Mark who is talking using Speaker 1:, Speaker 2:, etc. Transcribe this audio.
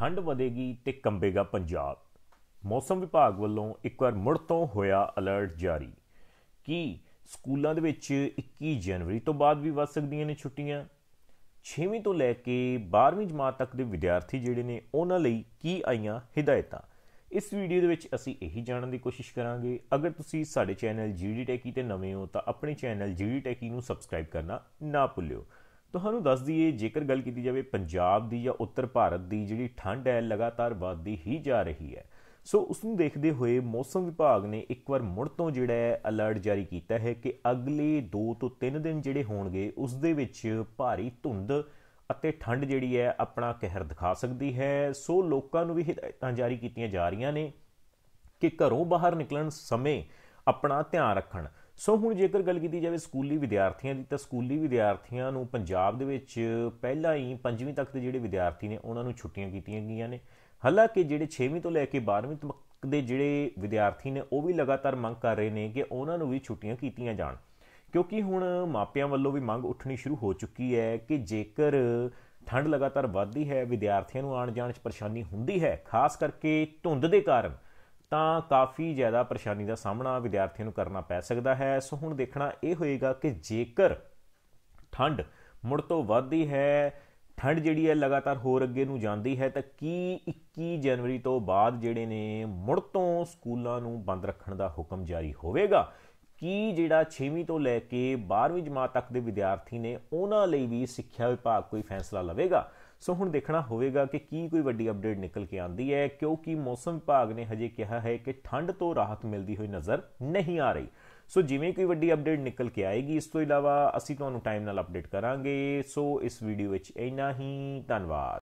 Speaker 1: ਠੰਡ ਵਧੇਗੀ ਤੇ ਕੰਬੇਗਾ ਪੰਜਾਬ ਮੌਸਮ ਵਿਭਾਗ ਵੱਲੋਂ ਇੱਕ ਵਾਰ ਮੁੜ ਤੋਂ ਹੋਇਆ ਅਲਰਟ ਜਾਰੀ ਕਿ ਸਕੂਲਾਂ ਦੇ ਵਿੱਚ 21 ਜਨਵਰੀ ਤੋਂ ਬਾਅਦ ਵੀ ਵੱਧ ਸਕਦੀਆਂ ਨੇ ਛੁੱਟੀਆਂ 6ਵੀਂ ਤੋਂ ਲੈ ਕੇ 12ਵੀਂ ਜਮਾਤ ਤੱਕ ਦੇ ਵਿਦਿਆਰਥੀ ਜਿਹੜੇ ਨੇ ਉਹਨਾਂ ਲਈ ਕੀ ਆਈਆਂ ਹਦਾਇਤਾਂ ਇਸ ਵੀਡੀਓ ਦੇ ਵਿੱਚ ਅਸੀਂ ਇਹੀ ਜਾਣਨ ਦੀ ਕੋਸ਼ਿਸ਼ ਕਰਾਂਗੇ ਅਗਰ ਤੁਸੀਂ ਸਾਡੇ ਚੈਨਲ ਜੀਡੀ ਟੈਕੀ ਤੇ ਨਵੇਂ ਹੋ ਤਾਂ ਆਪਣੇ ਚੈਨਲ ਜੀਡੀ ਟੈਕੀ ਨੂੰ ਸਬਸਕ੍ਰਾਈਬ ਕਰਨਾ ਨਾ ਭੁੱਲਿਓ ਤੁਹਾਨੂੰ ਦੱਸ ਦਈਏ ਜੇਕਰ ਗੱਲ ਕੀਤੀ ਜਾਵੇ ਪੰਜਾਬ ਦੀ ਜਾਂ ਉੱਤਰ ਭਾਰਤ ਦੀ ਜਿਹੜੀ ਠੰਡ ਹੈ ਲਗਾਤਾਰ ਵੱਧਦੀ ਹੀ ਜਾ ਰਹੀ ਹੈ ਸੋ ਉਸ ਨੂੰ ਦੇਖਦੇ ਹੋਏ ਮੌਸਮ ਵਿਭਾਗ ਨੇ ਇੱਕ ਵਾਰ ਮੁੜ ਤੋਂ ਜਿਹੜਾ ਹੈ ਅਲਰਟ ਜਾਰੀ ਕੀਤਾ ਹੈ ਕਿ ਅਗਲੇ 2 ਤੋਂ 3 ਦਿਨ ਜਿਹੜੇ ਹੋਣਗੇ ਉਸ ਦੇ ਵਿੱਚ ਭਾਰੀ ਧੁੰਦ ਅਤੇ ਠੰਡ ਜਿਹੜੀ ਹੈ ਆਪਣਾ ਕਹਿਰ ਦਿਖਾ ਸਕਦੀ ਹੈ ਸੋ ਲੋਕਾਂ ਨੂੰ ਵੀ ਹਦਾਇਤਾਂ ਜਾਰੀ ਕੀਤੀਆਂ ਜਾ ਰਹੀਆਂ ਨੇ ਕਿ ਘਰੋਂ ਬਾਹਰ ਨਿਕਲਣ ਸਮੇਂ ਆਪਣਾ ਧਿਆਨ ਰੱਖਣ ਸੋ ਹੁਣ ਜੇਕਰ ਗੱਲ ਕੀਤੀ ਜਾਵੇ ਸਕੂਲੀ ਵਿਦਿਆਰਥੀਆਂ ਦੀ ਤਾਂ ਸਕੂਲੀ ਵਿਦਿਆਰਥੀਆਂ ਨੂੰ ਪੰਜਾਬ ਦੇ ਵਿੱਚ ਪਹਿਲਾਂ ਹੀ 5ਵੀਂ ਤੱਕ ਦੇ ਜਿਹੜੇ ਵਿਦਿਆਰਥੀ ਨੇ ਉਹਨਾਂ ਨੂੰ ਛੁੱਟੀਆਂ ਕੀਤੀਆਂ ਗਈਆਂ ਨੇ ਹਾਲਾਂਕਿ ਜਿਹੜੇ 6ਵੀਂ ਤੋਂ ਲੈ ਕੇ 12ਵੀਂ ਤੱਕ ਦੇ ਜਿਹੜੇ ਵਿਦਿਆਰਥੀ ਨੇ ਉਹ ਵੀ ਲਗਾਤਾਰ ਮੰਗ ਕਰ ਰਹੇ ਨੇ ਕਿ ਉਹਨਾਂ ਨੂੰ ਵੀ ਛੁੱਟੀਆਂ ਕੀਤੀਆਂ ਜਾਣ ਕਿਉਂਕਿ ਹੁਣ ਮਾਪਿਆਂ ਵੱਲੋਂ ਵੀ ਮੰਗ ਉੱਠਣੀ ਸ਼ੁਰੂ ਹੋ ਚੁੱਕੀ ਹੈ ਕਿ ਜੇਕਰ ਠੰਡ ਲਗਾਤਾਰ ਵੱਧਦੀ ਹੈ ਵਿਦਿਆਰਥੀਆਂ ਨੂੰ ਆਣ ਜਾਣ 'ਚ ਪਰੇਸ਼ਾਨੀ ਹੁੰਦੀ ਹੈ ਖਾਸ ਕਰਕੇ ਧੁੰਦ ਦੇ ਕਾਰਨ ਤਾਂ ਕਾਫੀ ਜ਼ਿਆਦਾ ਪਰੇਸ਼ਾਨੀ ਦਾ ਸਾਹਮਣਾ ਵਿਦਿਆਰਥੀਆਂ ਨੂੰ ਕਰਨਾ ਪੈ ਸਕਦਾ ਹੈ ਸੋ ਹੁਣ ਦੇਖਣਾ ਇਹ ਹੋਏਗਾ ਕਿ ਜੇਕਰ ਠੰਡ ਮੁੜ ਤੋਂ ਵੱਧਦੀ ਹੈ ਠੰਡ ਜਿਹੜੀ ਹੈ ਲਗਾਤਾਰ ਹੋਰ ਅੱਗੇ ਨੂੰ ਜਾਂਦੀ ਹੈ ਤਾਂ ਕੀ 21 ਜਨਵਰੀ ਤੋਂ ਬਾਅਦ ਜਿਹੜੇ ਨੇ ਮੁੜ ਤੋਂ ਸਕੂਲਾਂ ਨੂੰ ਬੰਦ ਰੱਖਣ ਦਾ ਹੁਕਮ ਜਾਰੀ ਹੋਵੇਗਾ ਕੀ ਜਿਹੜਾ 6ਵੀਂ ਤੋਂ ਲੈ ਕੇ 12ਵੀਂ ਜਮਾਤ ਤੱਕ ਦੇ ਵਿਦਿਆਰਥੀ ਨੇ ਉਹਨਾਂ ਲਈ ਵੀ ਸਿੱਖਿਆ ਵਿਭਾਗ ਕੋਈ ਫੈਸਲਾ ਲਵੇਗਾ ਸੋ ਹੁਣ ਦੇਖਣਾ ਹੋਵੇਗਾ ਕਿ ਕੀ ਕੋਈ ਵੱਡੀ ਅਪਡੇਟ ਨਿਕਲ ਕੇ ਆਂਦੀ ਹੈ ਕਿਉਂਕਿ ਮੌਸਮ ਵਿਭਾਗ ਨੇ ਹਜੇ ਕਿਹਾ ਹੈ ਕਿ ਠੰਡ ਤੋਂ ਰਾਹਤ ਮਿਲਦੀ ਹੋਈ ਨਜ਼ਰ ਨਹੀਂ ਆ ਰਹੀ ਸੋ ਜਿਵੇਂ ਕੋਈ ਵੱਡੀ ਅਪਡੇਟ ਨਿਕਲ ਕੇ ਆਏਗੀ ਇਸ ਤੋਂ ਇਲਾਵਾ ਅਸੀਂ ਤੁਹਾਨੂੰ ਟਾਈਮ ਨਾਲ ਅਪਡੇਟ ਕਰਾਂਗੇ ਸੋ ਇਸ ਵੀਡੀਓ ਵਿੱਚ ਇੰਨਾ ਹੀ ਧੰਨਵਾਦ